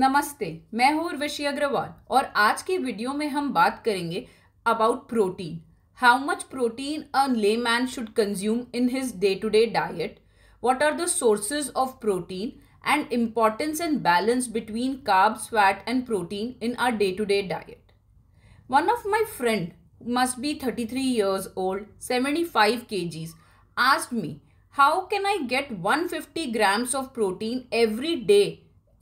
नमस्ते मैं हूँ उर्वशी अग्रवाल और आज के वीडियो में हम बात करेंगे about protein how much protein a layman should consume in his day to day diet what are the sources of protein and importance and balance between carbs fat and protein in our day to day diet one of my friend must be thirty three years old seventy five K Gs asked me how can I get one fifty grams of protein every day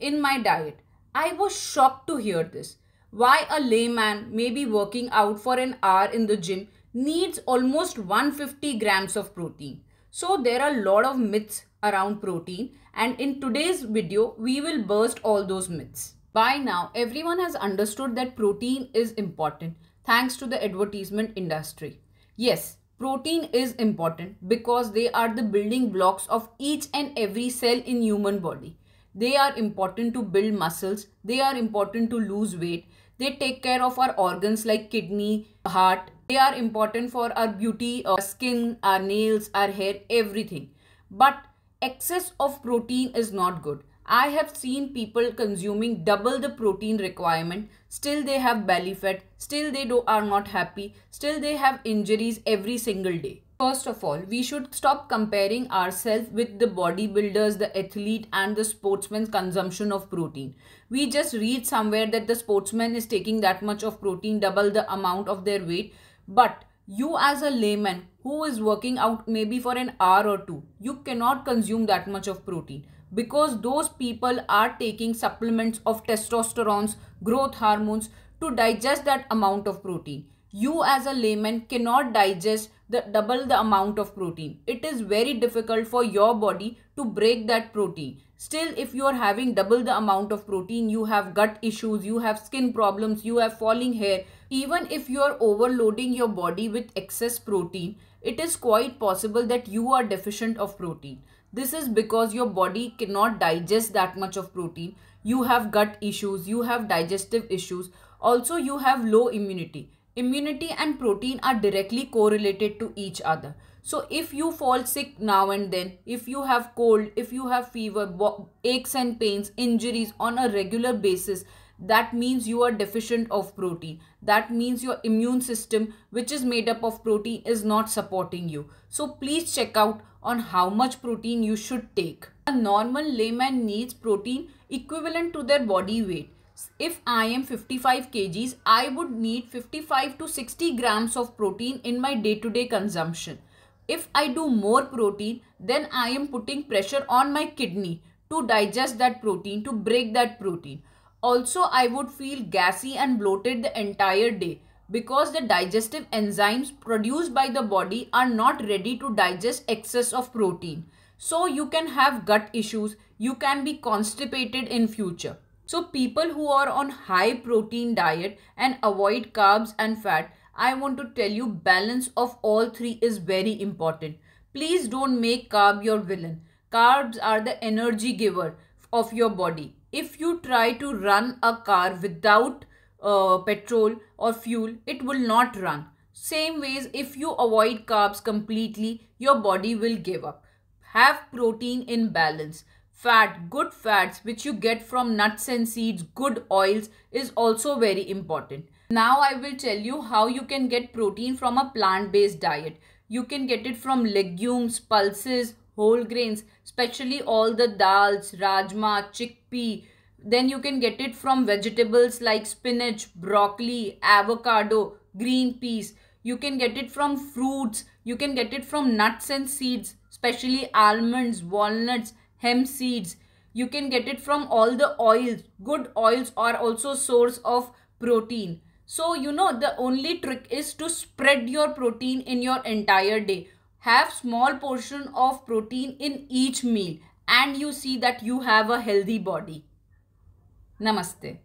in my diet I was shocked to hear this. Why a layman may be working out for an hour in the gym needs almost 150 grams of protein. So there are a lot of myths around protein and in today's video we will burst all those myths. By now everyone has understood that protein is important thanks to the advertisement industry. Yes, protein is important because they are the building blocks of each and every cell in human body. They are important to build muscles. They are important to lose weight. They take care of our organs like kidney, heart. They are important for our beauty, our skin, our nails, our hair, everything. But excess of protein is not good. I have seen people consuming double the protein requirement, still they have belly fat, still they do, are not happy, still they have injuries every single day. First of all, we should stop comparing ourselves with the bodybuilders, the athlete and the sportsman's consumption of protein. We just read somewhere that the sportsman is taking that much of protein, double the amount of their weight. But you as a layman who is working out maybe for an hour or two, you cannot consume that much of protein because those people are taking supplements of testosterone, growth hormones to digest that amount of protein. You as a layman cannot digest the double the amount of protein. It is very difficult for your body to break that protein. Still, if you are having double the amount of protein, you have gut issues, you have skin problems, you have falling hair. Even if you are overloading your body with excess protein, it is quite possible that you are deficient of protein. This is because your body cannot digest that much of protein. You have gut issues, you have digestive issues. Also, you have low immunity immunity and protein are directly correlated to each other. So if you fall sick now and then, if you have cold, if you have fever, aches and pains, injuries on a regular basis, that means you are deficient of protein. That means your immune system, which is made up of protein, is not supporting you. So please check out on how much protein you should take. A normal layman needs protein equivalent to their body weight if I am 55 kgs, I would need 55 to 60 grams of protein in my day-to-day -day consumption. If I do more protein, then I am putting pressure on my kidney to digest that protein, to break that protein. Also, I would feel gassy and bloated the entire day because the digestive enzymes produced by the body are not ready to digest excess of protein. So you can have gut issues, you can be constipated in future. So people who are on high protein diet and avoid carbs and fat, I want to tell you balance of all three is very important. Please don't make carb your villain. Carbs are the energy giver of your body. If you try to run a car without uh, petrol or fuel, it will not run. Same ways, if you avoid carbs completely, your body will give up. Have protein in balance fat, good fats which you get from nuts and seeds, good oils is also very important. Now I will tell you how you can get protein from a plant-based diet. You can get it from legumes, pulses, whole grains, especially all the dals, rajma, chickpea. Then you can get it from vegetables like spinach, broccoli, avocado, green peas. You can get it from fruits. You can get it from nuts and seeds, especially almonds, walnuts, hemp seeds you can get it from all the oils good oils are also source of protein so you know the only trick is to spread your protein in your entire day have small portion of protein in each meal and you see that you have a healthy body namaste